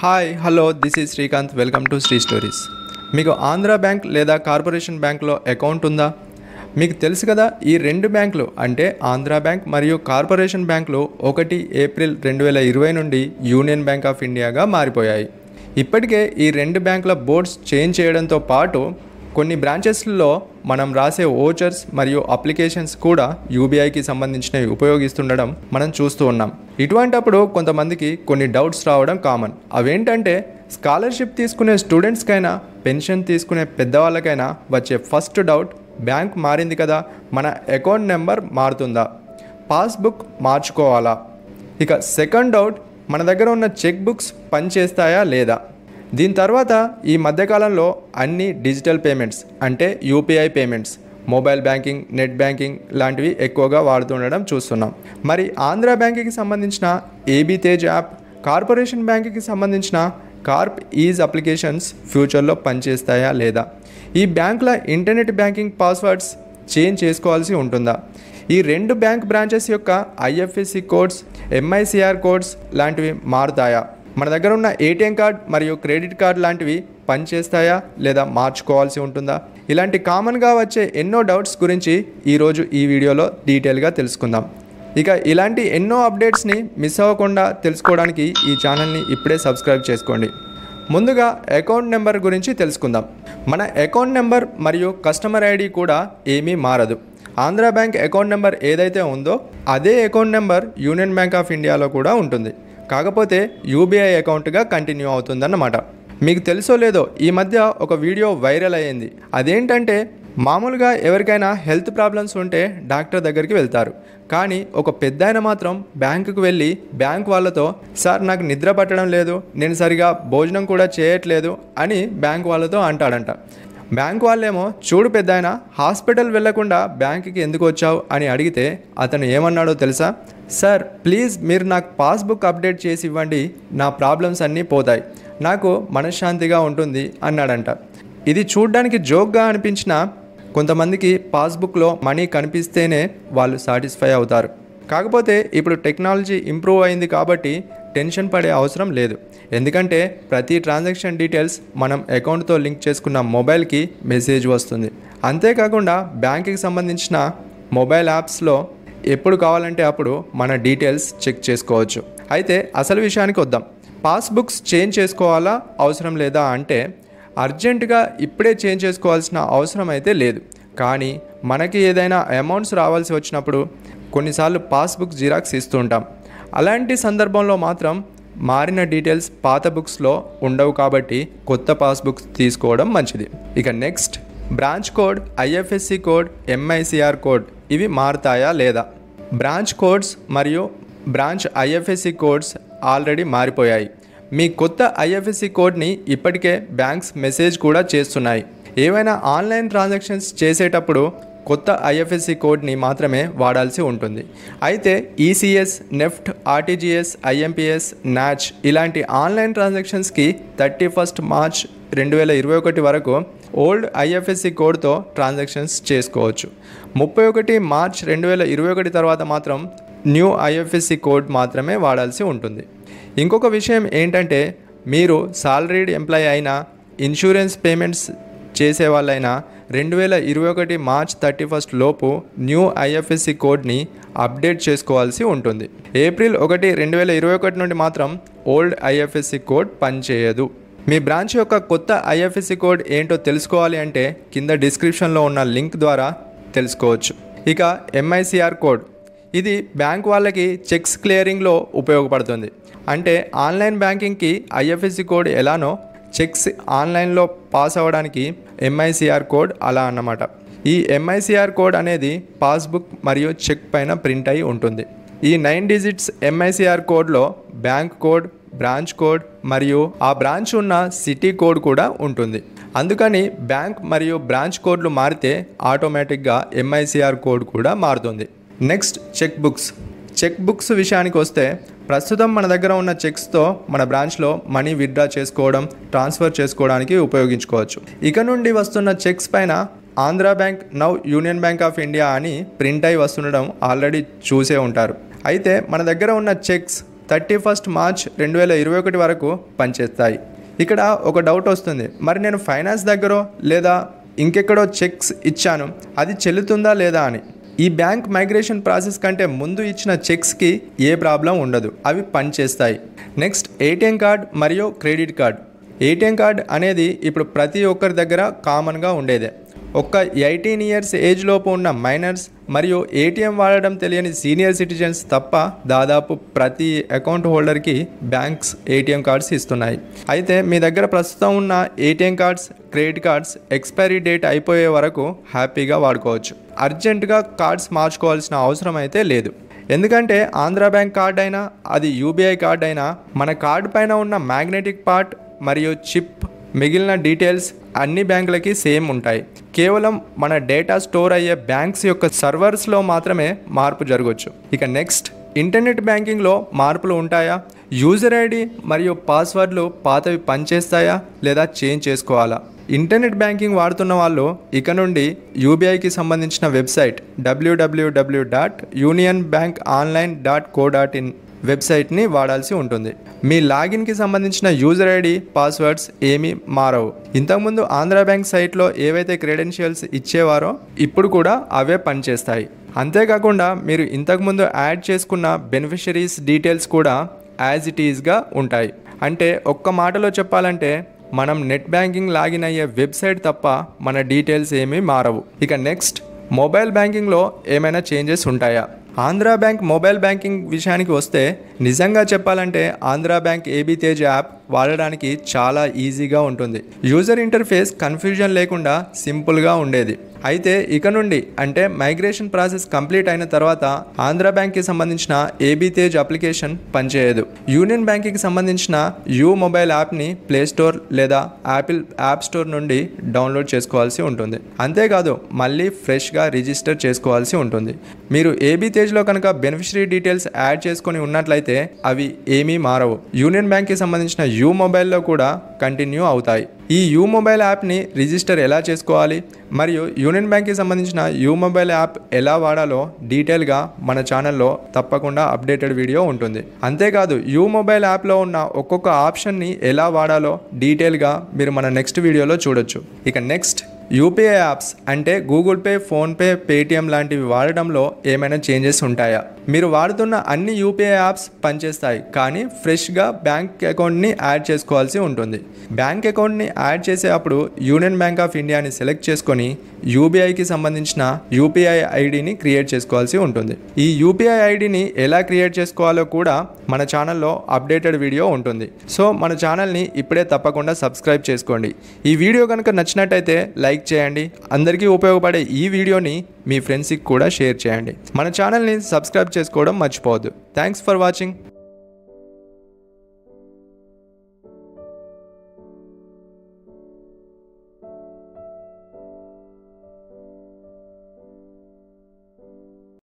hi hello this is Srikanth welcome to Sri stories మీకు Andhra Bank లేదా corporation బ్యాంక్లో అకౌంట్ ఉందా మీకు తెలుసు కదా ఈ రెండు బ్యాంకులు అంటే ఆంధ్ర బ్యాంక్ మరియు కార్పొరేషన్ బ్యాంకులు ఒకటి ఏప్రిల్ రెండు వేల ఇరవై నుండి యూనియన్ బ్యాంక్ ఆఫ్ ఇండియాగా మారిపోయాయి ఇప్పటికే ఈ రెండు బ్యాంకుల బోర్డ్స్ చేంజ్ చేయడంతో పాటు కొన్ని బ్రాంచెస్లో మనం రాసే ఓచర్స్ మరియు అప్లికేషన్స్ కూడా యూబీఐకి సంబంధించినవి ఉపయోగిస్తుండడం మనం చూస్తూ ఉన్నాం ఇటువంటప్పుడు కొంతమందికి కొన్ని డౌట్స్ రావడం కామన్ అవేంటంటే స్కాలర్షిప్ తీసుకునే స్టూడెంట్స్కైనా పెన్షన్ తీసుకునే పెద్దవాళ్ళకైనా వచ్చే ఫస్ట్ డౌట్ బ్యాంక్ మారింది కదా మన అకౌంట్ నెంబర్ మారుతుందా పాస్బుక్ మార్చుకోవాలా ఇక సెకండ్ డౌట్ మన దగ్గర ఉన్న చెక్ బుక్స్ పనిచేస్తాయా లేదా దీని తర్వాత ఈ మధ్యకాలంలో అన్ని డిజిటల్ పేమెంట్స్ అంటే UPI payments mobile banking net banking లాంటివి ఎక్కువగా వాడుతుండడం చూస్తున్నాం మరి ఆంధ్ర బ్యాంకింగ్కి సంబంధించిన ఏబీ తేజ్ యాప్ కార్పొరేషన్ బ్యాంకింగ్కి సంబంధించిన కార్ప్ ఈజ్ అప్లికేషన్స్ ఫ్యూచర్లో పనిచేస్తాయా లేదా ఈ బ్యాంకుల ఇంటర్నెట్ బ్యాంకింగ్ పాస్వర్డ్స్ చేంజ్ చేసుకోవాల్సి ఉంటుందా ఈ రెండు బ్యాంక్ బ్రాంచెస్ యొక్క ఐఎఫ్ఎస్సి కోడ్స్ ఎంఐసిఆర్ కోడ్స్ లాంటివి మారుతాయా మన దగ్గర ఉన్న ఏటీఎం కార్డ్ మరియు క్రెడిట్ కార్డ్ లాంటివి పనిచేస్తాయా లేదా మార్చుకోవాల్సి ఉంటుందా ఇలాంటి కామన్గా వచ్చే ఎన్నో డౌట్స్ గురించి ఈరోజు ఈ వీడియోలో డీటెయిల్గా తెలుసుకుందాం ఇక ఇలాంటి ఎన్నో అప్డేట్స్ని మిస్ అవ్వకుండా తెలుసుకోవడానికి ఈ ఛానల్ని ఇప్పుడే సబ్స్క్రైబ్ చేసుకోండి ముందుగా అకౌంట్ నెంబర్ గురించి తెలుసుకుందాం మన అకౌంట్ నెంబర్ మరియు కస్టమర్ ఐడి కూడా ఏమీ మారదు ఆంధ్ర బ్యాంక్ అకౌంట్ నెంబర్ ఏదైతే ఉందో అదే account number Union Bank of ఇండియాలో కూడా ఉంటుంది కాకపోతే యూబీఐ అకౌంట్గా కంటిన్యూ అవుతుందన్నమాట మీకు తెలుసో లేదో ఈ మధ్య ఒక వీడియో వైరల్ అయ్యింది అదేంటంటే మామూలుగా ఎవరికైనా హెల్త్ ప్రాబ్లమ్స్ ఉంటే డాక్టర్ దగ్గరికి వెళ్తారు కానీ ఒక పెద్ద ఆయన మాత్రం బ్యాంకుకు వెళ్ళి బ్యాంక్ వాళ్ళతో సార్ నాకు నిద్ర పట్టడం లేదు నేను సరిగా భోజనం కూడా చేయట్లేదు అని బ్యాంక్ వాళ్ళతో అంటాడంట బ్యాంకు వాళ్ళేమో చూడు పెద్దాయన హాస్పిటల్ వెళ్లకుండా బ్యాంకుకి ఎందుకు వచ్చావు అని అడిగితే అతను ఏమన్నాడో తెలుసా సార్ ప్లీజ్ మీరు నాకు పాస్బుక్ అప్డేట్ చేసి ఇవ్వండి నా ప్రాబ్లమ్స్ అన్నీ పోతాయి నాకు మనశ్శాంతిగా ఉంటుంది అన్నాడంట ఇది చూడ్డానికి జోక్గా అనిపించిన కొంతమందికి పాస్బుక్లో మనీ కనిపిస్తేనే వాళ్ళు సాటిస్ఫై అవుతారు కాకపోతే ఇప్పుడు టెక్నాలజీ ఇంప్రూవ్ అయింది కాబట్టి టెన్షన్ పడే అవసరం లేదు ఎందుకంటే ప్రతి ట్రాన్సాక్షన్ డీటెయిల్స్ మనం అకౌంట్తో లింక్ చేసుకున్న మొబైల్కి మెసేజ్ వస్తుంది అంతేకాకుండా బ్యాంకుకి సంబంధించిన మొబైల్ యాప్స్లో ఎప్పుడు కావాలంటే అప్పుడు మన డీటెయిల్స్ చెక్ చేసుకోవచ్చు అయితే అసలు విషయానికి వద్దాం పాస్బుక్స్ చేంజ్ చేసుకోవాలా అవసరం లేదా అంటే అర్జెంటుగా ఇప్పుడే చేంజ్ చేసుకోవాల్సిన అవసరం అయితే లేదు కానీ మనకి ఏదైనా అమౌంట్స్ రావాల్సి వచ్చినప్పుడు కొన్నిసార్లు పాస్బుక్ జిరాక్స్ ఇస్తుంటాం అలాంటి సందర్భంలో మాత్రం మారిన డీటెయిల్స్ పాత బుక్స్లో ఉండవు కాబట్టి కొత్త పాస్బుక్స్ తీసుకోవడం మంచిది ఇక next branch code IFSC code MICR code ఇవి మారుతాయా లేదా బ్రాంచ్ కోడ్స్ మరియు బ్రాంచ్ ఐఎఫ్ఎస్సి కోడ్స్ ఆల్రెడీ మారిపోయాయి మీ కొత్త ఐఎఫ్ఎస్సి కోడ్ని ఇప్పటికే బ్యాంక్స్ మెసేజ్ కూడా చేస్తున్నాయి ఏవైనా ఆన్లైన్ ట్రాన్సాక్షన్స్ చేసేటప్పుడు కొత్త ఐఎఫ్ఎస్సి కోడ్ని మాత్రమే వాడాల్సి ఉంటుంది అయితే ECS NEFT RTGS IMPS NACH ఇలాంటి ఆన్లైన్ ట్రాన్సాక్షన్స్కి థర్టీ ఫస్ట్ మార్చ్ రెండు వేల ఇరవై ఒకటి వరకు ఓల్డ్ ఐఎఫ్ఎస్సి కోడ్తో ట్రాన్సాక్షన్స్ చేసుకోవచ్చు ముప్పై ఒకటి మార్చ్ రెండు వేల ఇరవై ఒకటి తర్వాత మాత్రం న్యూ ఐఎఫ్ఎస్సి కోడ్ మాత్రమే వాడాల్సి ఉంటుంది ఇంకొక విషయం ఏంటంటే మీరు సాలరీడ్ ఎంప్లాయీ అయినా ఇన్సూరెన్స్ పేమెంట్స్ చేసే రెండు వేల ఇరవై ఒకటి మార్చ్ థర్టీ ఫస్ట్ లోపు న్యూ ఐఎఫ్ఎస్సి కోడ్ని అప్డేట్ చేసుకోవాల్సి ఉంటుంది ఏప్రిల్ ఒకటి రెండు వేల ఇరవై ఒకటి నుండి మాత్రం ఓల్డ్ ఐఎఫ్ఎస్సి కోడ్ పనిచేయదు మీ బ్రాంచ్ యొక్క కొత్త ఐఎఫ్ఎస్సి కోడ్ ఏంటో తెలుసుకోవాలి అంటే కింద డిస్క్రిప్షన్లో ఉన్న లింక్ ద్వారా తెలుసుకోవచ్చు ఇక ఎంఐసిఆర్ కోడ్ ఇది బ్యాంక్ వాళ్ళకి చెక్స్ క్లియరింగ్లో ఉపయోగపడుతుంది అంటే ఆన్లైన్ బ్యాంకింగ్కి ఐఎఫ్ఎస్సి కోడ్ ఎలానో చెక్స్ ఆన్లైన్లో పాస్ అవ్వడానికి ఎంఐసిఆర్ కోడ్ అలా అన్నమాట ఈ ఎంఐసిఆర్ కోడ్ అనేది పాస్బుక్ మరియు చెక్ పైన ప్రింట్ అయి ఉంటుంది ఈ నైన్ డిజిట్స్ ఎంఐసిఆర్ కోడ్లో బ్యాంక్ కోడ్ బ్రాంచ్ కోడ్ మరియు ఆ బ్రాంచ్ ఉన్న సిటీ కోడ్ కూడా ఉంటుంది అందుకని బ్యాంక్ మరియు బ్రాంచ్ కోడ్లు మారితే ఆటోమేటిక్గా ఎంఐసిఆర్ కోడ్ కూడా మారుతుంది next cheque books cheque books విషయానికి వస్తే ప్రస్తుతం మన దగ్గర ఉన్న చెక్స్తో మన బ్రాంచ్లో మనీ విత్డ్రా చేసుకోవడం ట్రాన్స్ఫర్ చేసుకోవడానికి ఉపయోగించుకోవచ్చు ఇక నుండి వస్తున్న చెక్స్ పైన Andhra Bank now Union Bank of India అని ప్రింట్ అయి వస్తుండడం ఆల్రెడీ చూసే ఉంటారు అయితే మన దగ్గర ఉన్న చెక్స్ థర్టీ ఫస్ట్ మార్చ్ రెండు వేల ఇరవై ఒకటి వరకు పనిచేస్తాయి ఇక్కడ ఒక డౌట్ వస్తుంది మరి నేను ఫైనాన్స్ దగ్గర లేదా ఇంకెక్కడో చెక్స్ ఇచ్చాను అది చెల్లుతుందా లేదా అని ఈ బ్యాంక్ మైగ్రేషన్ ప్రాసెస్ కంటే ముందు ఇచ్చిన చెక్స్కి ఏ ప్రాబ్లం ఉండదు అవి పనిచేస్తాయి నెక్స్ట్ ఏటీఎం కార్డ్ మరియు క్రెడిట్ కార్డ్ ఏటీఎం కార్డ్ అనేది ఇప్పుడు ప్రతి ఒక్కరి దగ్గర కామన్గా ఉండేదే ఒక్క ఎయిటీన్ ఇయర్స్ ఏజ్ లోపు ఉన్న మైనర్స్ మరియు ఏటీఎం వాడడం తెలియని సీనియర్ సిటిజన్స్ తప్ప దాదాపు ప్రతి అకౌంట్ హోల్డర్కి బ్యాంక్స్ ఏటీఎం కార్డ్స్ ఇస్తున్నాయి అయితే మీ దగ్గర ప్రస్తుతం ఉన్న ATM cards credit cards expiry date అయిపోయే వరకు హ్యాపీగా వాడుకోవచ్చు అర్జెంటుగా కార్డ్స్ మార్చుకోవాల్సిన అవసరం అయితే లేదు ఎందుకంటే ఆంధ్ర బ్యాంక్ కార్డ్ అయినా అది యూబీఐ కార్డ్ అయినా మన కార్డ్ పైన ఉన్న మ్యాగ్నెటిక్ పార్ట్ మరియు చిప్ మిగిలిన డీటెయిల్స్ అన్ని బ్యాంకులకి సేమ్ ఉంటాయి కేవలం మన డేటా స్టోర్ అయ్యే బ్యాంక్స్ యొక్క సర్వర్స్లో మాత్రమే మార్పు జరగవచ్చు ఇక నెక్స్ట్ ఇంటర్నెట్ బ్యాంకింగ్లో మార్పులు ఉంటాయా యూజర్ ఐడి మరియు పాస్వర్డ్లు పాతవి పనిచేస్తాయా లేదా చేంజ్ చేసుకోవాలా ఇంటర్నెట్ బ్యాంకింగ్ వాడుతున్న వాళ్ళు ఇక నుండి యూబీఐకి సంబంధించిన website WWW dot union bank online dot co dot in వెబ్సైట్ని వాడాల్సి ఉంటుంది మీ లాగిన్కి సంబంధించిన యూజర్ ఐడి పాస్వర్డ్స్ ఏమీ మారవు ఇంతకుముందు ఆంధ్ర బ్యాంక్ సైట్లో ఏవైతే క్రెడెన్షియల్స్ ఇచ్చేవారో ఇప్పుడు కూడా అవే పనిచేస్తాయి అంతేకాకుండా మీరు ఇంతకుముందు యాడ్ చేసుకున్న బెనిఫిషరీస్ డీటెయిల్స్ కూడా యాజ్ ఇట్ ఈజ్గా ఉంటాయి అంటే ఒక్క మాటలో చెప్పాలంటే మనం నెట్ బ్యాంకింగ్ లాగిన్ అయ్యే వెబ్సైట్ తప్ప మన డీటెయిల్స్ ఏమీ మారవు ఇక నెక్స్ట్ మొబైల్ బ్యాంకింగ్లో ఏమైనా చేంజెస్ ఉంటాయా ఆంధ్రా బ్యాంక్ మొబైల్ బ్యాంకింగ్ విషయానికి వస్తే నిజంగా చెప్పాలంటే Andhra Bank AB Tez app వాడడానికి చాలా ఈజీగా ఉంటుంది యూజర్ ఇంటర్ఫేస్ కన్ఫ్యూజన్ లేకుండా సింపుల్గా ఉండేది అయితే ఇక నుండి అంటే మైగ్రేషన్ ప్రాసెస్ కంప్లీట్ అయిన తర్వాత ఆంధ్ర బ్యాంక్కి సంబంధించిన ఏబీ తేజ్ అప్లికేషన్ పనిచేయదు యూనియన్ బ్యాంక్కి సంబంధించిన యూ మొబైల్ యాప్ని ప్లేస్టోర్ లేదా యాపిల్ యాప్ స్టోర్ నుండి డౌన్లోడ్ చేసుకోవాల్సి ఉంటుంది అంతేకాదు మళ్ళీ ఫ్రెష్గా రిజిస్టర్ చేసుకోవాల్సి ఉంటుంది మీరు ఏబీ తేజ్లో కనుక బెనిఫిషరీ డీటెయిల్స్ యాడ్ చేసుకొని ఉన్నట్లయితే అవి ఏమీ మారవు యూనియన్ బ్యాంక్కి సంబంధించిన యూ మొబైల్లో కూడా కంటిన్యూ అవుతాయి ఈ యూ మొబైల్ యాప్ని రిజిస్టర్ ఎలా చేసుకోవాలి మరియు యూనియన్ బ్యాంక్కి సంబంధించిన యూ మొబైల్ యాప్ ఎలా వాడాలో డీటెయిల్గా మన ఛానల్లో తప్పకుండా అప్డేటెడ్ వీడియో ఉంటుంది అంతేకాదు యూ మొబైల్ యాప్లో ఉన్న ఒక్కొక్క ఆప్షన్ని ఎలా వాడాలో డీటెయిల్గా మీరు మన నెక్స్ట్ వీడియోలో చూడొచ్చు ఇక నెక్స్ట్ యూపీఐ యాప్స్ అంటే గూగుల్ పే ఫోన్పే పేటిఎం లాంటివి వాడడంలో ఏమైనా చేంజెస్ ఉంటాయా మీరు వాడుతున్న అన్ని యూపీఐ యాప్స్ పనిచేస్తాయి కానీ ఫ్రెష్గా బ్యాంక్ అకౌంట్ని యాడ్ చేసుకోవాల్సి ఉంటుంది బ్యాంక్ అకౌంట్ని యాడ్ చేసే అప్పుడు యూనియన్ బ్యాంక్ ఆఫ్ ఇండియాని సెలెక్ట్ చేసుకొని యూబీఐకి సంబంధించిన యూపీఐ ఐడిని క్రియేట్ చేసుకోవాల్సి ఉంటుంది ఈ యూపీఐ ఐడిని ఎలా క్రియేట్ చేసుకోవాలో కూడా మన ఛానల్లో అప్డేటెడ్ వీడియో ఉంటుంది సో మన ఛానల్ని ఇప్పుడే తప్పకుండా సబ్స్క్రైబ్ చేసుకోండి ఈ వీడియో కనుక నచ్చినట్టయితే లైక్ చేయండి అందరికీ ఉపయోగపడే ఈ వీడియోని మీ ఫ్రెండ్స్కి కూడా షేర్ చేయండి మన ఛానల్ని సబ్స్క్రైబ్ చేసుకోవడం మర్చిపోవద్దు థ్యాంక్స్ ఫర్ వాచింగ్